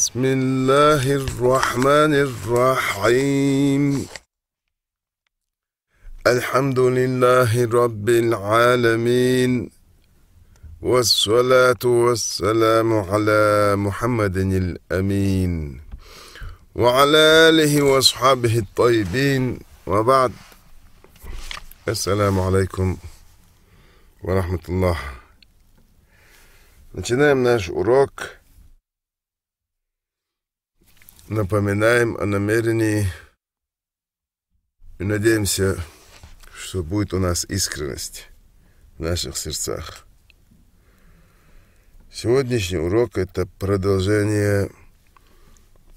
بسم الله الرحمن الرحيم الحمد لله رب العالمين والصلاة والسلام على محمد الأمين وعلى آله وأصحابه الطيبين وبعد السلام عليكم ورحمة الله Начинаем наш урок напоминаем о намерении и надеемся, что будет у нас искренность в наших сердцах. Сегодняшний урок – это продолжение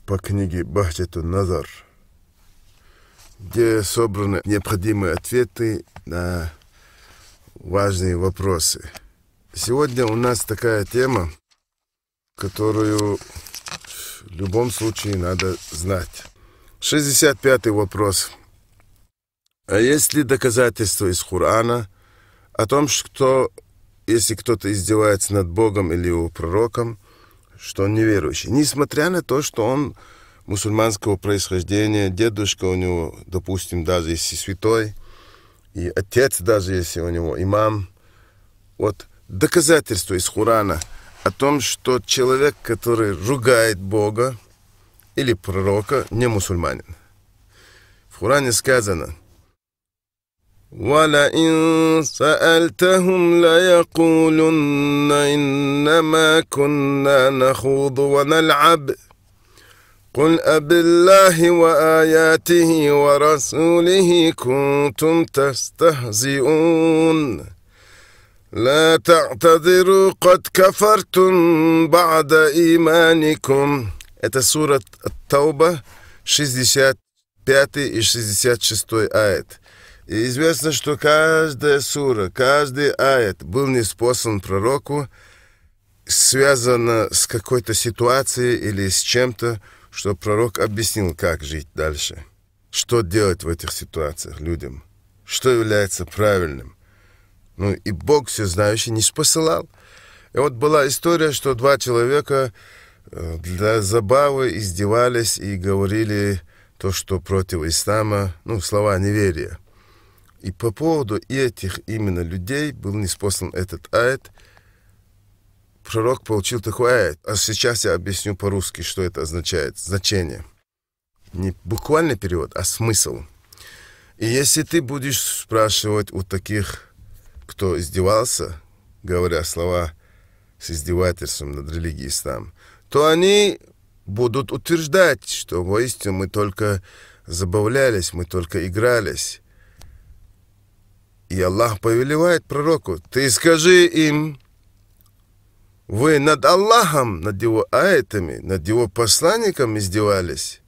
по книге Бахчату Назар, где собраны необходимые ответы на важные вопросы. Сегодня у нас такая тема, которую в любом случае надо знать. 65 вопрос. А есть ли доказательства из хурана о том, что если кто-то издевается над Богом или его пророком, что он неверующий? Несмотря на то, что он мусульманского происхождения, дедушка у него, допустим, даже если святой, и отец даже если у него имам. Вот доказательства из Хурана – о том, что человек, который ругает Бога или пророка, не мусульманин. В Хуране сказано, ولئن سألتهم ليقولن إنما كنا نخوض ونلعب قل أب الله وآياته ورسوله كنتم تستهزئون لا تعتذروا قد كفرتم بعد إيمانكم Это сура Тауба, 65 и 66 аят. И известно, что каждая сура, каждый аят был неспослан пророку, связано с какой-то ситуацией или с чем-то, что пророк объяснил, как жить дальше, что делать в этих ситуациях людям, что является правильным. Ну и Бог всезнающий не спосылал. И вот была история, что два человека э, для забавы издевались и говорили то, что против ислама, ну, слова неверия. И по поводу этих именно людей был неспослан этот аят. Пророк получил такой аят. А сейчас я объясню по-русски, что это означает, значение. Не буквальный перевод, а смысл. И если ты будешь спрашивать у таких кто издевался, говоря слова с издевательством над религией ислам, то они будут утверждать, что воистину мы только забавлялись, мы только игрались. И Аллах повелевает пророку, ты скажи им, вы над Аллахом, над его аятами, над его посланником издевались.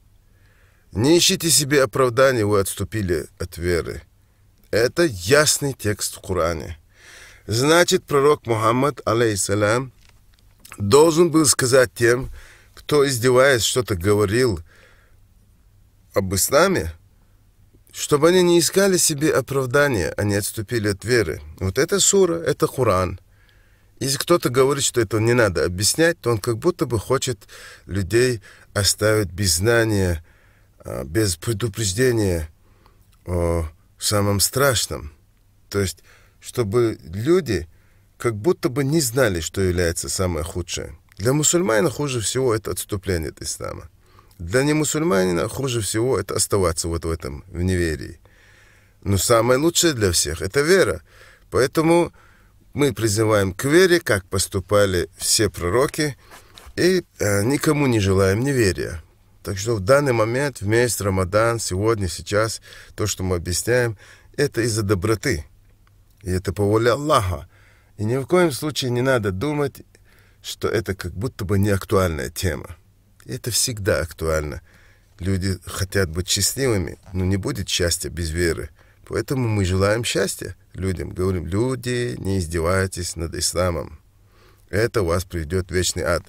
Не ищите себе оправдания, вы отступили от веры. Это ясный текст в Коране. Значит, пророк Мухаммад, алейсалям, должен был сказать тем, кто, издеваясь, что-то говорил об исламе, чтобы они не искали себе оправдания, они отступили от веры. Вот это сура, это Коран. Если кто-то говорит, что это не надо объяснять, то он как будто бы хочет людей оставить без знания, а, без предупреждения о самом страшном. То есть, чтобы люди как будто бы не знали, что является самое худшее. Для мусульманина хуже всего это отступление от ислама. Для немусульманина хуже всего это оставаться вот в этом, в неверии. Но самое лучшее для всех – это вера. Поэтому мы призываем к вере, как поступали все пророки, и э, никому не желаем неверия. Так что в данный момент, в месяц Рамадан, сегодня, сейчас, то, что мы объясняем, это из-за доброты. И это по воле Аллаха. И ни в коем случае не надо думать, что это как будто бы не актуальная тема. это всегда актуально. Люди хотят быть счастливыми, но не будет счастья без веры. Поэтому мы желаем счастья людям. Говорим, люди, не издевайтесь над исламом. Это вас приведет в вечный ад.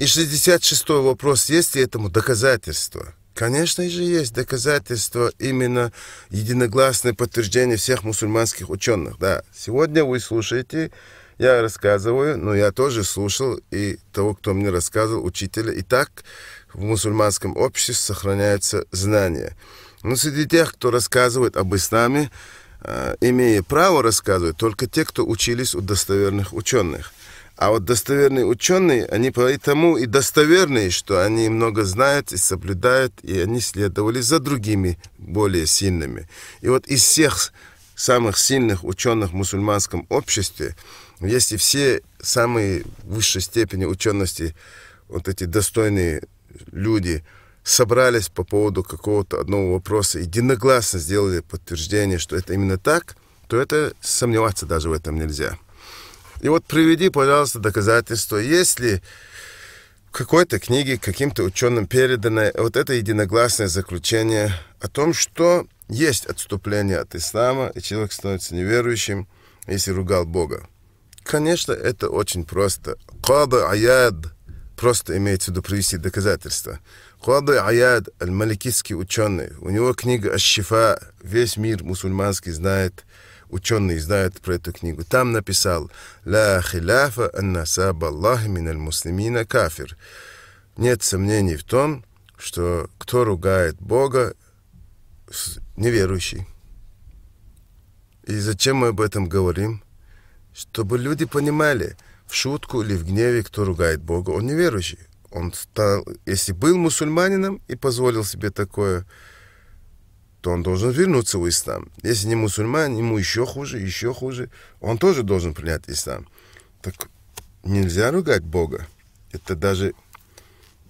И 66 вопрос, есть ли этому доказательства? Конечно же, есть доказательства именно единогласное подтверждение всех мусульманских ученых. Да. Сегодня вы слушаете, я рассказываю, но я тоже слушал и того, кто мне рассказывал, учителя. И так в мусульманском обществе сохраняются знания. Но среди тех, кто рассказывает об исламе, э, имея право рассказывать, только те, кто учились у достоверных ученых – а вот достоверные ученые, они поэтому и достоверные, что они много знают и соблюдают, и они следовали за другими более сильными. И вот из всех самых сильных ученых в мусульманском обществе, если все самые высшей степени учености, вот эти достойные люди, собрались по поводу какого-то одного вопроса, единогласно сделали подтверждение, что это именно так, то это сомневаться даже в этом нельзя. И вот приведи, пожалуйста, доказательство, Если в какой-то книге каким-то ученым передано вот это единогласное заключение о том, что есть отступление от ислама, и человек становится неверующим, если ругал Бога. Конечно, это очень просто. Кады аяд просто имеет в виду привести доказательства. Кады Аяд, аль-маликитский ученый, у него книга «Аш-Шифа», весь мир мусульманский знает ученый знает про эту книгу, там написал «Ла хиляфа аннасаб Аллахи миналь муслимина кафир». Нет сомнений в том, что кто ругает Бога, неверующий. И зачем мы об этом говорим? Чтобы люди понимали, в шутку или в гневе, кто ругает Бога, он неверующий. Он стал, если был мусульманином и позволил себе такое, то он должен вернуться в ислам. Если не мусульман, ему еще хуже, еще хуже. Он тоже должен принять ислам. Так нельзя ругать Бога. Это даже,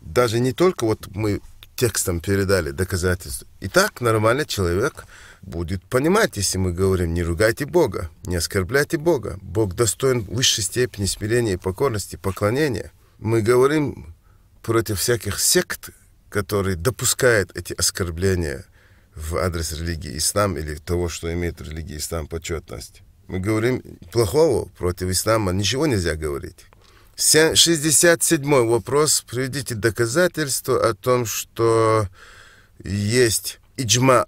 даже не только вот мы текстом передали доказательства. И так нормальный человек будет понимать, если мы говорим, не ругайте Бога, не оскорбляйте Бога. Бог достоин высшей степени смирения и покорности, поклонения. Мы говорим против всяких сект, которые допускают эти оскорбления – в адрес религии ислам или того, что имеет религия ислам почетность. Мы говорим плохого против ислама, ничего нельзя говорить. 67 вопрос. Приведите доказательство о том, что есть иджма,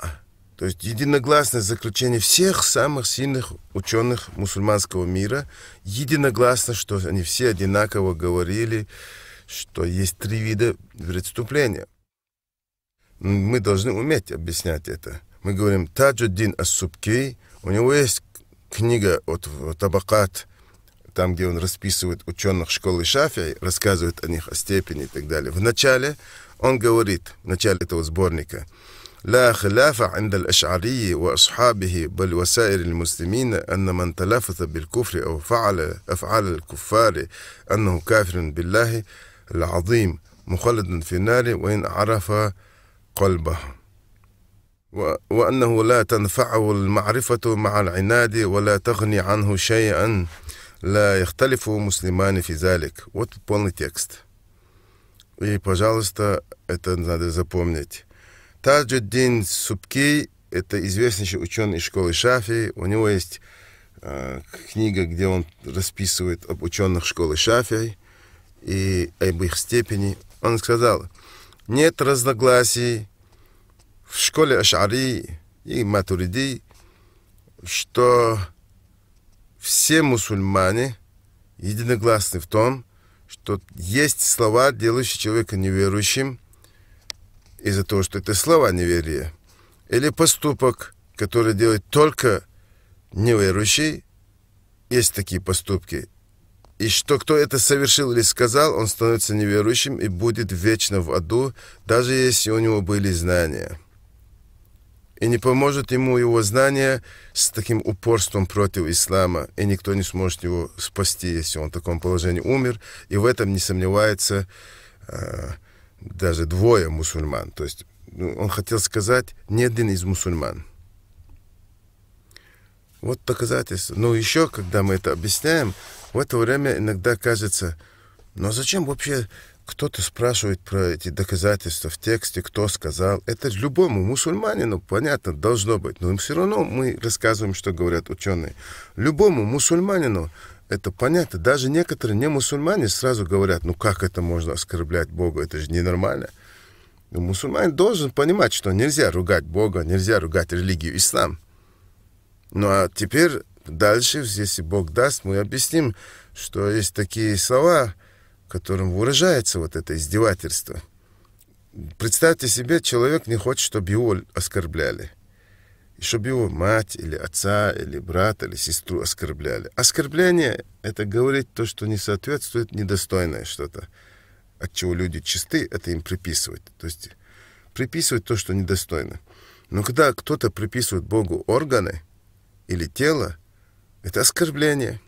то есть единогласное заключение всех самых сильных ученых мусульманского мира, единогласно, что они все одинаково говорили, что есть три вида преступления. мы должны уметь объяснять это. Мы говорим, Таджуддин Ассубки, у него есть книга от Табакат, там, где он расписывает ученых школы Шафии, рассказывает о них, о степени и так далее. В начале он говорит, в начале этого сборника, لا خلاف عند الأشعري وأصحابه بل وسائر المسلمين أن من تلفظ بالكفر أو فعل أفعال الكفار أنه كافر بالله العظيم مخلد في النار وإن عرف قلبه وأنه لا تنفعه المعرفة مع العناد ولا تغني عنه شيئا لا يختلف مسلمان في ذلك. Вот полный текст. И, пожалуйста, это надо запомнить. Таджуддин Субки – это известнейший ученый из школы Шафи. У него есть э, книга, где он расписывает об ученых школы Шафи и об их степени. Он сказал – нет разногласий в школе Ашари и Матуриди, что все мусульмане единогласны в том, что есть слова, делающие человека неверующим из-за того, что это слова неверия, или поступок, который делает только неверующий, есть такие поступки, и что кто это совершил или сказал, он становится неверующим и будет вечно в аду, даже если у него были знания. И не поможет ему его знания с таким упорством против ислама, и никто не сможет его спасти, если он в таком положении умер. И в этом не сомневается э, даже двое мусульман. То есть ну, он хотел сказать, ни один из мусульман. Вот доказательство. Но еще, когда мы это объясняем, в это время иногда кажется, но зачем вообще кто-то спрашивает про эти доказательства в тексте, кто сказал. Это любому мусульманину, понятно, должно быть. Но им все равно мы рассказываем, что говорят ученые. Любому мусульманину это понятно. Даже некоторые не мусульмане сразу говорят, ну как это можно оскорблять Бога, это же ненормально. Но мусульманин должен понимать, что нельзя ругать Бога, нельзя ругать религию, ислам. Ну а теперь Дальше, если Бог даст, мы объясним, что есть такие слова, которым выражается вот это издевательство. Представьте себе, человек не хочет, чтобы его оскорбляли. И чтобы его мать или отца, или брата, или сестру оскорбляли. Оскорбление — это говорить то, что не соответствует, недостойное что-то, от чего люди чисты, это им приписывать. То есть приписывать то, что недостойно. Но когда кто-то приписывает Богу органы или тело, это оскорбление,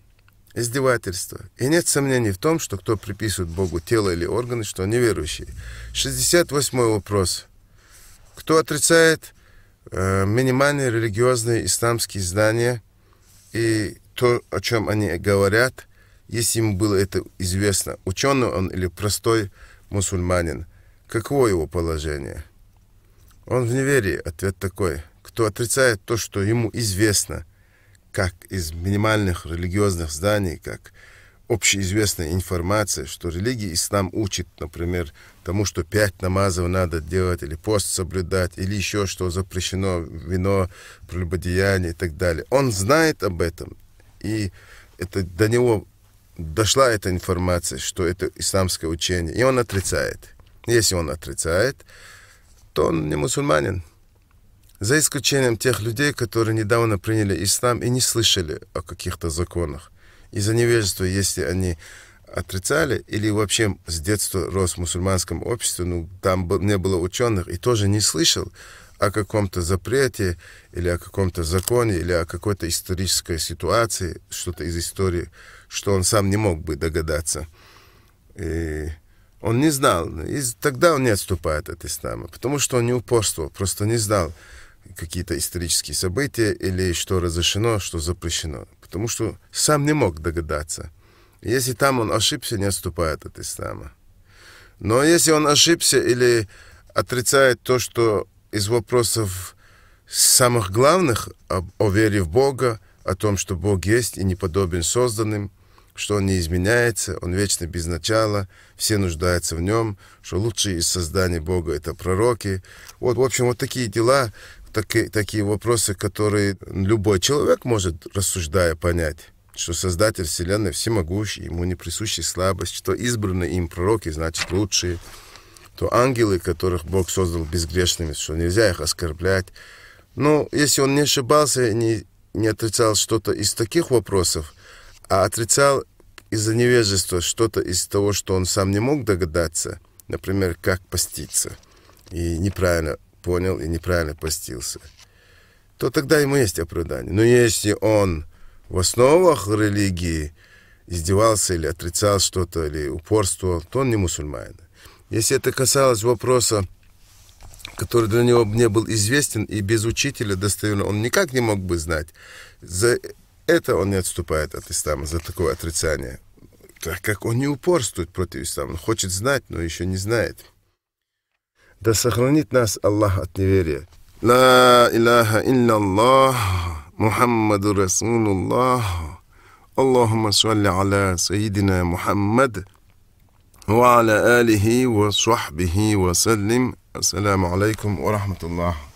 издевательство. И нет сомнений в том, что кто приписывает Богу тело или органы, что он неверующий. 68 вопрос. Кто отрицает э, минимальные религиозные исламские знания и то, о чем они говорят, если ему было это известно, ученый он или простой мусульманин, каково его положение? Он в неверии. Ответ такой. Кто отрицает то, что ему известно – как из минимальных религиозных зданий, как общеизвестная информация, что религия ислам учит, например, тому, что пять намазов надо делать, или пост соблюдать, или еще что запрещено, вино, прелюбодеяние и так далее. Он знает об этом, и это до него дошла эта информация, что это исламское учение, и он отрицает. Если он отрицает, то он не мусульманин за исключением тех людей, которые недавно приняли ислам и не слышали о каких-то законах. Из-за невежества, если они отрицали или вообще с детства рос в мусульманском обществе, ну, там не было ученых и тоже не слышал о каком-то запрете или о каком-то законе или о какой-то исторической ситуации, что-то из истории, что он сам не мог бы догадаться. И он не знал. И тогда он не отступает от ислама, потому что он не упорствовал, просто не знал какие-то исторические события или что разрешено, что запрещено. Потому что сам не мог догадаться. Если там он ошибся, не отступает от ислама. Но если он ошибся или отрицает то, что из вопросов самых главных о, о вере в Бога, о том, что Бог есть и неподобен созданным, что он не изменяется, он вечно без начала, все нуждаются в нем, что лучшие из создания Бога — это пророки. Вот, в общем, вот такие дела, таки, такие вопросы, которые любой человек может, рассуждая, понять что Создатель Вселенной всемогущий, ему не присущи слабость, что избранные им пророки, значит, лучшие, то ангелы, которых Бог создал безгрешными, что нельзя их оскорблять. Но ну, если он не ошибался, не, не отрицал что-то из таких вопросов, а отрицал из-за невежества что-то из того, что он сам не мог догадаться, например, как поститься и неправильно понял и неправильно постился, то тогда ему есть оправдание. Но если он в основах религии издевался или отрицал что-то, или упорствовал, то он не мусульманин. Если это касалось вопроса, который для него не был известен и без учителя достоверно, он никак не мог бы знать. За это он не отступает от ислама, за такое отрицание. Так как он не упорствует против ислама, он хочет знать, но еще не знает. Да сохранит нас Аллах от неверия. Ла илляха Аллах, Мухаммаду Расулу Аллах. Аллахума салли аля саидина Мухаммад. Ва аля алихи ва сухбихи ва саллим. السلام алейкум ва рахматуллах.